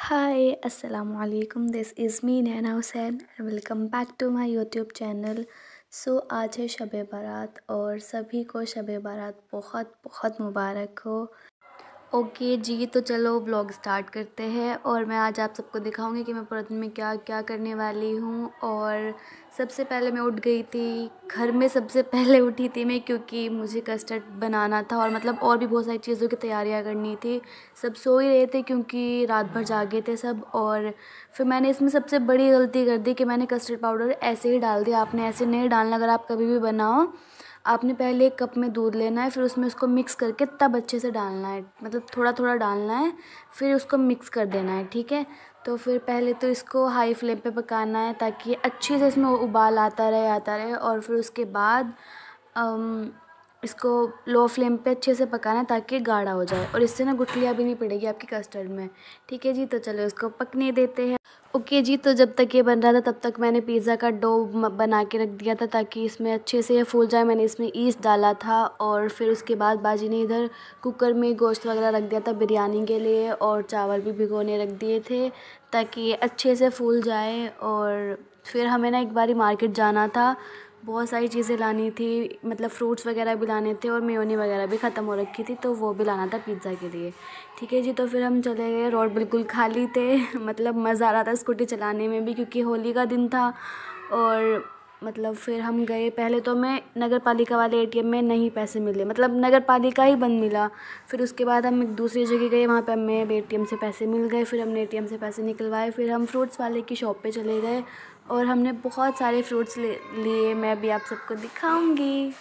हाय अस्सलाम वालेकुम this is me Naina Hussain welcome back to my YouTube channel so आज है शब बारात और सभी को शब बारात बहुत बहुत मुबारक हो ओके जी तो चलो ब्लॉग स्टार्ट करते हैं और मैं आज आप सबको दिखाऊंगी कि मैं पूरा दिन में क्या क्या करने वाली हूँ और सबसे पहले मैं उठ गई थी घर में सबसे पहले उठी थी मैं क्योंकि मुझे कस्टर्ड बनाना था और मतलब और भी बहुत सारी चीज़ों की तैयारियाँ करनी थी सब सो ही रहे थे क्योंकि रात भर जागे थे सब और फिर मैंने इसमें सबसे बड़ी गलती कर दी कि मैंने कस्टर्ड पाउडर ऐसे ही डाल दिया आपने ऐसे नहीं डालना अगर आप कभी भी बनाओ आपने पहले एक कप में दूध लेना है फिर उसमें उसको मिक्स करके तब अच्छे से डालना है मतलब थोड़ा थोड़ा डालना है फिर उसको मिक्स कर देना है ठीक है तो फिर पहले तो इसको हाई फ्लेम पे पकाना है ताकि अच्छे से इसमें उबाल आता रहे आता रहे और फिर उसके बाद अम, इसको लो फ्लेम पे अच्छे से पकाना है ताकि गाढ़ा हो जाए और इससे ना गुठलियाँ भी नहीं पड़ेगी आपकी कस्टर्ड में ठीक है जी तो चलो इसको पकने देते हैं ओके okay जी तो जब तक ये बन रहा था तब तक मैंने पिज़्ज़ा का डो बना के रख दिया था ताकि इसमें अच्छे से ये फूल जाए मैंने इसमें ईस्ट डाला था और फिर उसके बाद बाजी ने इधर कुकर में गोश्त वगैरह रख दिया था बिरयानी के लिए और चावल भी भिगोने रख दिए थे ताकि ये अच्छे से फूल जाए और फिर हमें ना एक बारी मार्केट जाना था बहुत सारी चीज़ें लानी थी मतलब फ्रूट्स वगैरह भी लाने थे और मेयोनी वगैरह भी ख़त्म हो रखी थी तो वो भी लाना था पिज़्ज़ा के लिए ठीक है जी तो फिर हम चले गए रोड बिल्कुल खाली थे मतलब मज़ा आ रहा था स्कूटी चलाने में भी क्योंकि होली का दिन था और मतलब फिर हम गए पहले तो हमें नगर पालिका वाले एटीएम में नहीं पैसे मिले मतलब नगर पालिका ही बंद मिला फिर उसके बाद हम एक दूसरी जगह गए वहाँ पे हमें एटीएम से पैसे मिल गए फिर हमने एटीएम से पैसे निकलवाए फिर हम फ्रूट्स वाले की शॉप पे चले गए और हमने बहुत सारे फ्रूट्स लिए मैं भी आप सबको दिखाऊंगी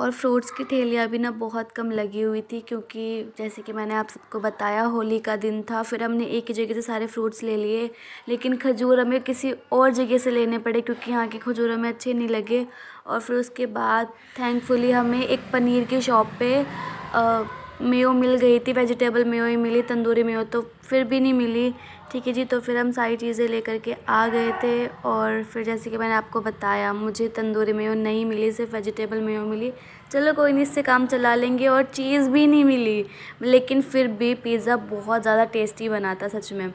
और फ्रूट्स की ठेलियाँ भी ना बहुत कम लगी हुई थी क्योंकि जैसे कि मैंने आप सबको बताया होली का दिन था फिर हमने एक ही जगह से सारे फ्रूट्स ले लिए लेकिन खजूर हमें किसी और जगह से लेने पड़े क्योंकि यहाँ के खजूर हमें अच्छे नहीं लगे और फिर उसके बाद थैंकफुली हमें एक पनीर की शॉप पर मेयो मिल गई थी वेजिटेबल मेयो ही मिली तंदूरी मेयो तो फिर भी नहीं मिली ठीक है जी तो फिर हम सारी चीज़ें लेकर के आ गए थे और फिर जैसे कि मैंने आपको बताया मुझे तंदूरी मेयो नहीं मिली सिर्फ वेजिटेबल मेयो मिली चलो कोई नहीं इससे काम चला लेंगे और चीज़ भी नहीं मिली लेकिन फिर भी पिज़्ज़ा बहुत ज़्यादा टेस्टी बना था सच में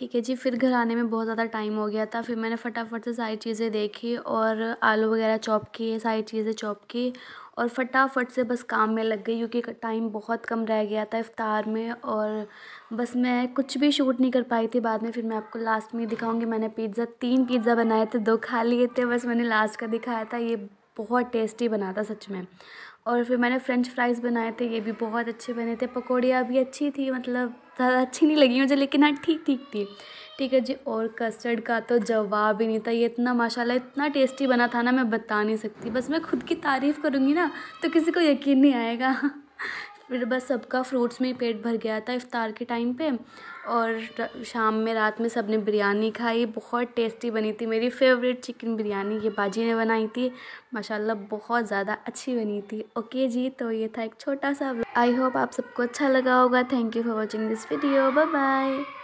ठीक है जी फिर घर आने में बहुत ज़्यादा टाइम हो गया था फिर मैंने फटाफट से सारी चीज़ें देखी और आलू वगैरह चॉप किए सारी चीज़ें चॉप की और फटाफट से बस काम में लग गई क्योंकि टाइम बहुत कम रह गया था इफ्तार में और बस मैं कुछ भी शूट नहीं कर पाई थी बाद में फिर मैं आपको लास्ट में दिखाऊँगी मैंने पिज़्ज़ा तीन पिज़्ज़ा बनाए थे दो खा लिए थे बस मैंने लास्ट का दिखाया था ये बहुत टेस्टी बना था सच में और फिर मैंने फ़्रेंच फ़्राइज़ बनाए थे ये भी बहुत अच्छे बने थे पकौड़ियाँ भी अच्छी थी मतलब ज़्यादा अच्छी नहीं लगी मुझे लेकिन हाँ ठीक ठीक थी ठीक है जी और कस्टर्ड का तो जवाब ही नहीं था ये इतना माशाल्लाह इतना टेस्टी बना था ना मैं बता नहीं सकती बस मैं खुद की तारीफ़ करूँगी ना तो किसी को यकीन नहीं आएगा फिर बस सबका फ्रूट्स में पेट भर गया था इफ़्तार के टाइम पे और शाम में रात में सब ने बिरयानी खाई बहुत टेस्टी बनी थी मेरी फेवरेट चिकन बिरयानी ये बाजी ने बनाई थी माशाल्लाह बहुत ज़्यादा अच्छी बनी थी ओके जी तो ये था एक छोटा सा आई होप आप सबको अच्छा लगा होगा thank you for watching this video bye bye